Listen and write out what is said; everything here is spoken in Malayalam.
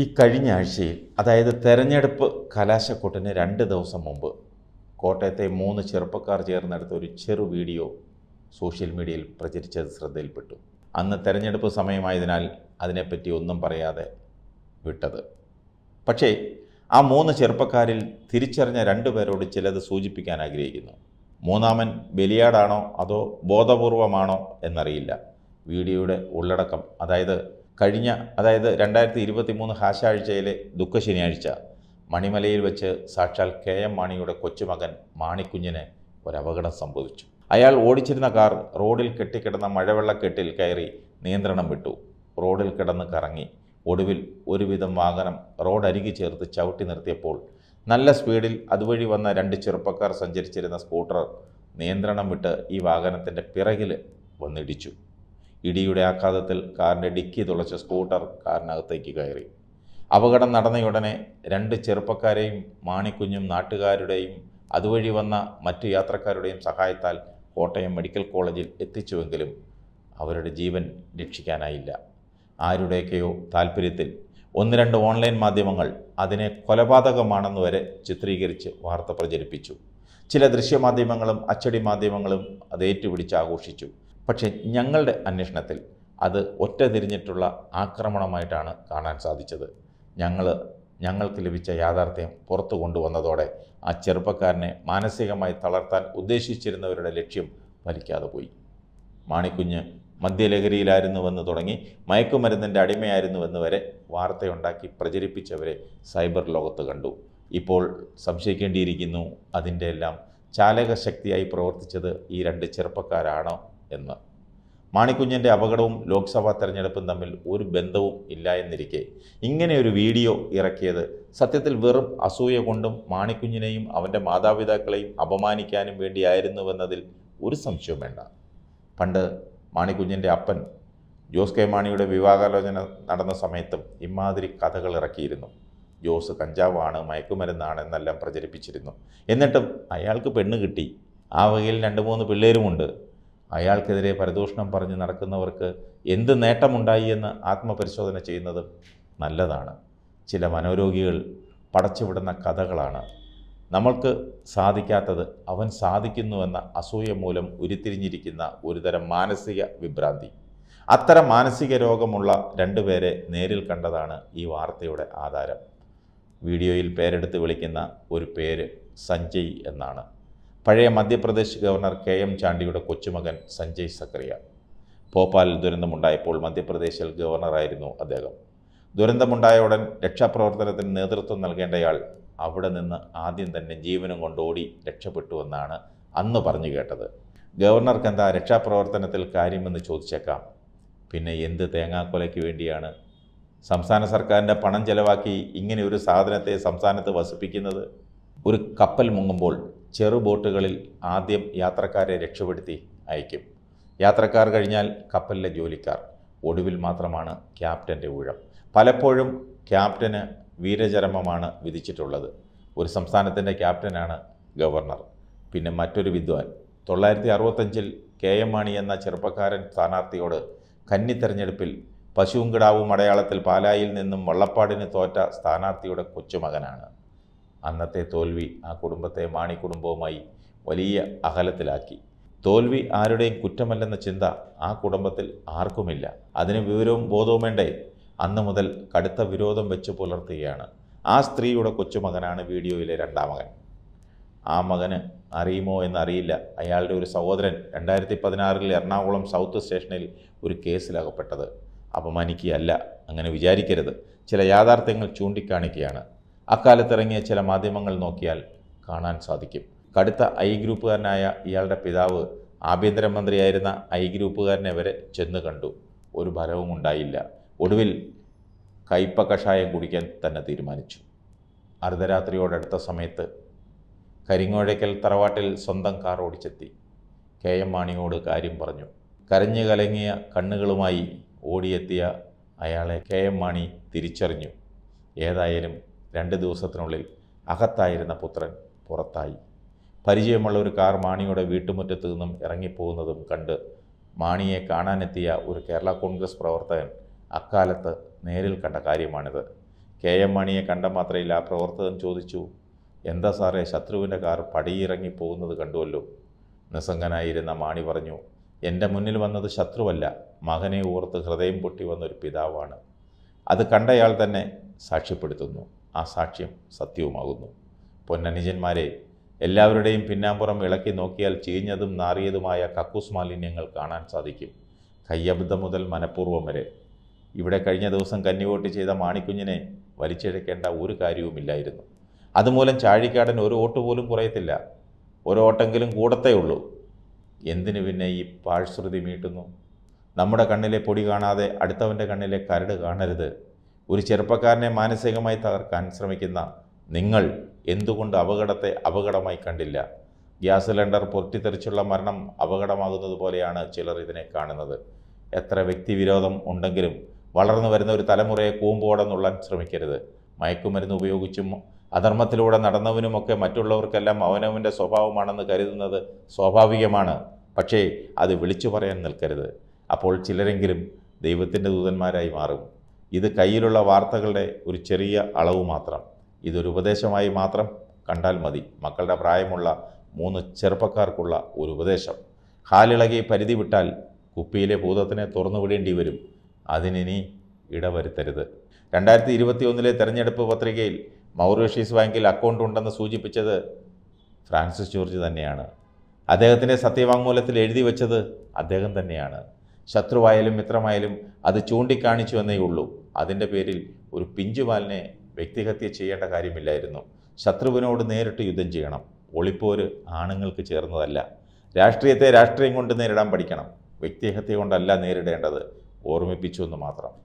ഈ കഴിഞ്ഞ ആഴ്ചയിൽ അതായത് തെരഞ്ഞെടുപ്പ് കലാശക്കൂട്ടിന് രണ്ട് ദിവസം മുമ്പ് കോട്ടയത്തെ മൂന്ന് ചെറുപ്പക്കാർ ചേർന്നെടുത്ത ഒരു ചെറു വീഡിയോ സോഷ്യൽ മീഡിയയിൽ പ്രചരിച്ചത് ശ്രദ്ധയിൽപ്പെട്ടു അന്ന് തെരഞ്ഞെടുപ്പ് സമയമായതിനാൽ അതിനെപ്പറ്റി ഒന്നും പറയാതെ വിട്ടത് പക്ഷേ ആ മൂന്ന് ചെറുപ്പക്കാരിൽ തിരിച്ചറിഞ്ഞ രണ്ടു പേരോട് ചിലത് സൂചിപ്പിക്കാൻ ആഗ്രഹിക്കുന്നു മൂന്നാമൻ ബലിയാടാണോ അതോ ബോധപൂർവമാണോ എന്നറിയില്ല വീഡിയോയുടെ ഉള്ളടക്കം അതായത് കഴിഞ്ഞ അതായത് രണ്ടായിരത്തി ഇരുപത്തി മൂന്ന് ഹാശാഴ്ചയിലെ ദുഃഖ ശനിയാഴ്ച മണിമലയിൽ വെച്ച് സാക്ഷാൽ കെ എം മാണിയുടെ കൊച്ചുമകൻ മാണിക്കുഞ്ഞിന് ഒരപകടം സംഭവിച്ചു അയാൾ ഓടിച്ചിരുന്ന കാർ റോഡിൽ കെട്ടിക്കിടന്ന മഴവെള്ളക്കെട്ടിൽ കയറി നിയന്ത്രണം വിട്ടു റോഡിൽ കിടന്ന് കറങ്ങി ഒടുവിൽ ഒരുവിധം വാഹനം റോഡരികി ചേർത്ത് ചവിട്ടി നിർത്തിയപ്പോൾ നല്ല സ്പീഡിൽ അതുവഴി വന്ന രണ്ട് ചെറുപ്പക്കാർ സഞ്ചരിച്ചിരുന്ന സ്കൂട്ടർ നിയന്ത്രണം വിട്ട് ഈ വാഹനത്തിൻ്റെ പിറകിൽ വന്നിടിച്ചു ഇടിയുടെ ആഘാതത്തിൽ കാറിൻ്റെ ഡിക്കി തുളച്ച സ്കൂട്ടർ കാറിനകത്തേക്ക് കയറി അപകടം നടന്നയുടനെ രണ്ട് ചെറുപ്പക്കാരെയും മാണിക്കുഞ്ഞും നാട്ടുകാരുടെയും അതുവഴി വന്ന മറ്റു യാത്രക്കാരുടെയും സഹായത്താൽ കോട്ടയം മെഡിക്കൽ കോളേജിൽ എത്തിച്ചുവെങ്കിലും അവരുടെ ജീവൻ രക്ഷിക്കാനായില്ല ആരുടെയൊക്കെയോ താല്പര്യത്തിൽ ഒന്ന് രണ്ട് ഓൺലൈൻ മാധ്യമങ്ങൾ അതിനെ കൊലപാതകമാണെന്ന് വരെ ചിത്രീകരിച്ച് വാർത്ത പ്രചരിപ്പിച്ചു ചില ദൃശ്യമാധ്യമങ്ങളും അച്ചടി മാധ്യമങ്ങളും അത് ഏറ്റുപിടിച്ച് ആഘോഷിച്ചു പക്ഷേ ഞങ്ങളുടെ അന്വേഷണത്തിൽ അത് ഒറ്റ തിരിഞ്ഞിട്ടുള്ള ആക്രമണമായിട്ടാണ് കാണാൻ സാധിച്ചത് ഞങ്ങൾ ഞങ്ങൾക്ക് ലഭിച്ച യാഥാർത്ഥ്യം പുറത്തു കൊണ്ടുവന്നതോടെ ആ ചെറുപ്പക്കാരനെ മാനസികമായി തളർത്താൻ ഉദ്ദേശിച്ചിരുന്നവരുടെ ലക്ഷ്യം ഫലിക്കാതെ പോയി മാണിക്കുഞ്ഞ് മദ്യലഹരിയിലായിരുന്നുവെന്ന് തുടങ്ങി മയക്കുമരുന്നിൻ്റെ അടിമയായിരുന്നുവെന്ന് വരെ വാർത്തയുണ്ടാക്കി പ്രചരിപ്പിച്ചവരെ സൈബർ ലോകത്ത് കണ്ടു ഇപ്പോൾ സംശയിക്കേണ്ടിയിരിക്കുന്നു അതിൻ്റെ എല്ലാം ചാലകശക്തിയായി പ്രവർത്തിച്ചത് ഈ രണ്ട് ചെറുപ്പക്കാരാണോ എന്ന് മാണിക്കുഞ്ഞിൻ്റെ അപകടവും ലോക്സഭാ തെരഞ്ഞെടുപ്പും തമ്മിൽ ഒരു ബന്ധവും ഇല്ല എന്നിരിക്കെ ഇങ്ങനെയൊരു വീഡിയോ ഇറക്കിയത് സത്യത്തിൽ വെറും അസൂയ കൊണ്ടും മാണിക്കുഞ്ഞിനെയും അവൻ്റെ മാതാപിതാക്കളെയും അപമാനിക്കാനും വേണ്ടിയായിരുന്നുവെന്നതിൽ ഒരു സംശയവും വേണ്ട പണ്ട് മാണിക്കുഞ്ഞിൻ്റെ അപ്പൻ ജോസ് കെ മാണിയുടെ വിവാഹാലോചന നടന്ന സമയത്തും ഇമാതിരി കഥകൾ ഇറക്കിയിരുന്നു ജോസ് കഞ്ചാവാണ് മയക്കുമരുന്നാണ് എന്നെല്ലാം പ്രചരിപ്പിച്ചിരുന്നു എന്നിട്ടും അയാൾക്ക് പെണ്ണ് കിട്ടി ആ വകയിൽ രണ്ട് മൂന്ന് പിള്ളേരുമുണ്ട് അയാൾക്കെതിരെ പരദൂഷണം പറഞ്ഞ് നടക്കുന്നവർക്ക് എന്ത് നേട്ടമുണ്ടായി എന്ന് ആത്മപരിശോധന ചെയ്യുന്നതും നല്ലതാണ് ചില മനോരോഗികൾ പടച്ചുവിടുന്ന കഥകളാണ് നമ്മൾക്ക് സാധിക്കാത്തത് അവൻ സാധിക്കുന്നുവെന്ന അസൂയ മൂലം ഉരുത്തിരിഞ്ഞിരിക്കുന്ന ഒരുതരം മാനസിക വിഭ്രാന്തി അത്തരം മാനസിക രോഗമുള്ള രണ്ടുപേരെ നേരിൽ കണ്ടതാണ് ഈ വാർത്തയുടെ ആധാരം വീഡിയോയിൽ പേരെടുത്ത് വിളിക്കുന്ന ഒരു പേര് സഞ്ജയ് എന്നാണ് പഴയ മധ്യപ്രദേശ് ഗവർണർ കെ എം ചാണ്ടിയുടെ കൊച്ചുമകൻ സഞ്ജയ് സക്രിയ ഭോപ്പാലിൽ ദുരന്തമുണ്ടായപ്പോൾ മധ്യപ്രദേശിൽ ഗവർണറായിരുന്നു അദ്ദേഹം ദുരന്തമുണ്ടായ ഉടൻ രക്ഷാപ്രവർത്തനത്തിന് നേതൃത്വം നൽകേണ്ടയാൾ അവിടെ നിന്ന് ആദ്യം തന്നെ ജീവനും കൊണ്ടോടി രക്ഷപ്പെട്ടുവെന്നാണ് അന്ന് പറഞ്ഞു കേട്ടത് ഗവർണർക്ക് എന്താ രക്ഷാപ്രവർത്തനത്തിൽ കാര്യമെന്ന് ചോദിച്ചേക്കാം പിന്നെ എന്ത് തേങ്ങാക്കൊലയ്ക്ക് വേണ്ടിയാണ് സംസ്ഥാന സർക്കാരിൻ്റെ പണം ചെലവാക്കി ഇങ്ങനെ ഒരു സാധനത്തെ സംസ്ഥാനത്ത് വസിപ്പിക്കുന്നത് ഒരു കപ്പൽ മുങ്ങുമ്പോൾ ചെറു ബോട്ടുകളിൽ ആദ്യം യാത്രക്കാരെ രക്ഷപ്പെടുത്തി അയക്കും യാത്രക്കാർ കഴിഞ്ഞാൽ കപ്പലിലെ ജോലിക്കാർ ഒടുവിൽ മാത്രമാണ് ക്യാപ്റ്റൻ്റെ ഊഴം പലപ്പോഴും ക്യാപ്റ്റന് വീരചരമമാണ് വിധിച്ചിട്ടുള്ളത് ഒരു സംസ്ഥാനത്തിൻ്റെ ക്യാപ്റ്റനാണ് ഗവർണർ പിന്നെ മറ്റൊരു വിദ്വാൻ തൊള്ളായിരത്തി അറുപത്തഞ്ചിൽ കെ എം മാണി എന്ന ചെറുപ്പക്കാരൻ സ്ഥാനാർത്ഥിയോട് കന്നി തെരഞ്ഞെടുപ്പിൽ പശുവും കിടാവും അടയാളത്തിൽ പാലായിൽ നിന്നും വള്ളപ്പാടിന് തോറ്റ സ്ഥാനാർത്ഥിയുടെ കൊച്ചുമകനാണ് അന്നത്തെ തോൽവി ആ കുടുംബത്തെ മാണി കുടുംബവുമായി വലിയ അകലത്തിലാക്കി തോൽവി ആരുടെയും കുറ്റമല്ലെന്ന ചിന്ത ആ കുടുംബത്തിൽ ആർക്കുമില്ല അതിന് വിവരവും ബോധവും വേണ്ടേ അന്നു മുതൽ കടുത്ത വിരോധം വെച്ച് പുലർത്തുകയാണ് ആ സ്ത്രീയുടെ കൊച്ചുമകനാണ് വീഡിയോയിലെ രണ്ടാം മകൻ ആ മകന് അറിയുമോ എന്നറിയില്ല അയാളുടെ ഒരു സഹോദരൻ രണ്ടായിരത്തി പതിനാറിൽ എറണാകുളം സൗത്ത് സ്റ്റേഷനിൽ ഒരു കേസിലകപ്പെട്ടത് അപമാനിക്കുകയല്ല അങ്ങനെ വിചാരിക്കരുത് ചില യാഥാർത്ഥ്യങ്ങൾ ചൂണ്ടിക്കാണിക്കുകയാണ് അക്കാലത്തിറങ്ങിയ ചില മാധ്യമങ്ങൾ നോക്കിയാൽ കാണാൻ സാധിക്കും കടുത്ത ഐ ഗ്രൂപ്പുകാരനായ ഇയാളുടെ പിതാവ് ആഭ്യന്തരമന്ത്രിയായിരുന്ന ഐ ഗ്രൂപ്പുകാരനെ വരെ ചെന്ന് കണ്ടു ഒരു ഫലവും ഉണ്ടായില്ല ഒടുവിൽ കയ്പ കഷായം കുടിക്കാൻ തന്നെ തീരുമാനിച്ചു അർദ്ധരാത്രിയോടടുത്ത സമയത്ത് കരിങ്ങോഴയ്ക്കൽ തറവാട്ടിൽ സ്വന്തം കാർ ഓടിച്ചെത്തി കെ എം മാണിയോട് കാര്യം പറഞ്ഞു കരഞ്ഞു കലങ്ങിയ കണ്ണുകളുമായി ഓടിയെത്തിയ അയാളെ കെ എം മാണി തിരിച്ചറിഞ്ഞു ഏതായാലും രണ്ട് ദിവസത്തിനുള്ളിൽ അകത്തായിരുന്ന പുത്രൻ പുറത്തായി പരിചയമുള്ള ഒരു കാർ മാണിയുടെ വീട്ടുമുറ്റത്തു നിന്നും ഇറങ്ങിപ്പോകുന്നതും കണ്ട് മാണിയെ കാണാനെത്തിയ ഒരു കേരള കോൺഗ്രസ് പ്രവർത്തകൻ അക്കാലത്ത് നേരിൽ കണ്ട കാര്യമാണിത് കെ എം മാണിയെ കണ്ട മാത്രയിൽ ആ പ്രവർത്തകൻ ചോദിച്ചു എന്താ സാറേ ശത്രുവിൻ്റെ കാർ പടിയിറങ്ങി പോകുന്നത് കണ്ടുവല്ലോ നിസ്സംഗനായിരുന്ന മാണി പറഞ്ഞു എൻ്റെ മുന്നിൽ വന്നത് ശത്രുവല്ല മകനെ ഓർത്ത് ഹൃദയം പൊട്ടി വന്നൊരു പിതാവാണ് അത് കണ്ടയാൾ തന്നെ സാക്ഷ്യപ്പെടുത്തുന്നു ആ സാക്ഷ്യം സത്യവുമാകുന്നു പൊന്നനുജന്മാരെ എല്ലാവരുടെയും പിന്നാമ്പുറം ഇളക്കി നോക്കിയാൽ ചീഞ്ഞതും നാറിയതുമായ കക്കൂസ് മാലിന്യങ്ങൾ കാണാൻ സാധിക്കും കയ്യബദ്ധം മുതൽ മനഃപൂർവ്വം വരെ ഇവിടെ കഴിഞ്ഞ ദിവസം കന്നിവോട്ട് ചെയ്ത മാണിക്കുഞ്ഞിനെ വലിച്ചെഴക്കേണ്ട ഒരു കാര്യവുമില്ലായിരുന്നു അതുമൂലം ചാഴിക്കാടൻ ഒരു വോട്ട് പോലും കുറയത്തില്ല ഒരോട്ടെങ്കിലും കൂടത്തേ ഉള്ളൂ എന്തിനു പിന്നെ ഈ പാഴ്ശ്രുതി മീട്ടുന്നു നമ്മുടെ കണ്ണിലെ പൊടി കാണാതെ അടുത്തവൻ്റെ കണ്ണിലെ കരട് കാണരുത് ഒരു ചെറുപ്പക്കാരനെ മാനസികമായി തകർക്കാൻ ശ്രമിക്കുന്ന നിങ്ങൾ എന്തുകൊണ്ട് അപകടത്തെ അപകടമായി കണ്ടില്ല ഗ്യാസ് സിലിണ്ടർ പൊട്ടിത്തെറിച്ചുള്ള മരണം അപകടമാകുന്നത് പോലെയാണ് ചിലർ ഇതിനെ കാണുന്നത് എത്ര വ്യക്തിവിരോധം ഉണ്ടെങ്കിലും വളർന്നു വരുന്ന ഒരു തലമുറയെ കൂമ്പോടെ നുള്ളാൻ ശ്രമിക്കരുത് മയക്കുമരുന്ന് ഉപയോഗിച്ചും അധർമ്മത്തിലൂടെ നടന്നവനുമൊക്കെ മറ്റുള്ളവർക്കെല്ലാം അവനവൻ്റെ സ്വഭാവമാണെന്ന് കരുതുന്നത് സ്വാഭാവികമാണ് പക്ഷേ അത് വിളിച്ചു പറയാൻ നിൽക്കരുത് അപ്പോൾ ചിലരെങ്കിലും ദൈവത്തിൻ്റെ ദൂതന്മാരായി മാറും ഇത് കയ്യിലുള്ള വാർത്തകളുടെ ഒരു ചെറിയ അളവ് മാത്രം ഇതൊരു ഉപദേശമായി മാത്രം കണ്ടാൽ മതി മക്കളുടെ പ്രായമുള്ള മൂന്ന് ചെറുപ്പക്കാർക്കുള്ള ഒരു ഉപദേശം കാലിളകി പരിധി വിട്ടാൽ കുപ്പിയിലെ ഭൂതത്തിനെ തുറന്നു വിടേണ്ടി വരും അതിനി ഇടവരുത്തരുത് രണ്ടായിരത്തി ഇരുപത്തിയൊന്നിലെ തെരഞ്ഞെടുപ്പ് പത്രികയിൽ മൗറീഷ്യസ് ബാങ്കിൽ അക്കൗണ്ട് ഉണ്ടെന്ന് സൂചിപ്പിച്ചത് ഫ്രാൻസിസ് ജോർജ് തന്നെയാണ് അദ്ദേഹത്തിൻ്റെ സത്യവാങ്മൂലത്തിൽ എഴുതി വച്ചത് അദ്ദേഹം തന്നെയാണ് ശത്രുവായാലും മിത്രമായാലും അത് ചൂണ്ടിക്കാണിച്ചു എന്നേ ഉള്ളൂ അതിൻ്റെ പേരിൽ ഒരു പിഞ്ചുപാലിനെ വ്യക്തിഹത്യ ചെയ്യേണ്ട കാര്യമില്ലായിരുന്നു ശത്രുവിനോട് നേരിട്ട് യുദ്ധം ചെയ്യണം ഒളിപ്പോര് ആണുങ്ങൾക്ക് ചേർന്നതല്ല രാഷ്ട്രീയത്തെ രാഷ്ട്രീയം കൊണ്ട് നേരിടാൻ പഠിക്കണം വ്യക്തിഹത്യ കൊണ്ടല്ല നേരിടേണ്ടത് ഓർമ്മിപ്പിച്ചു എന്ന് മാത്രം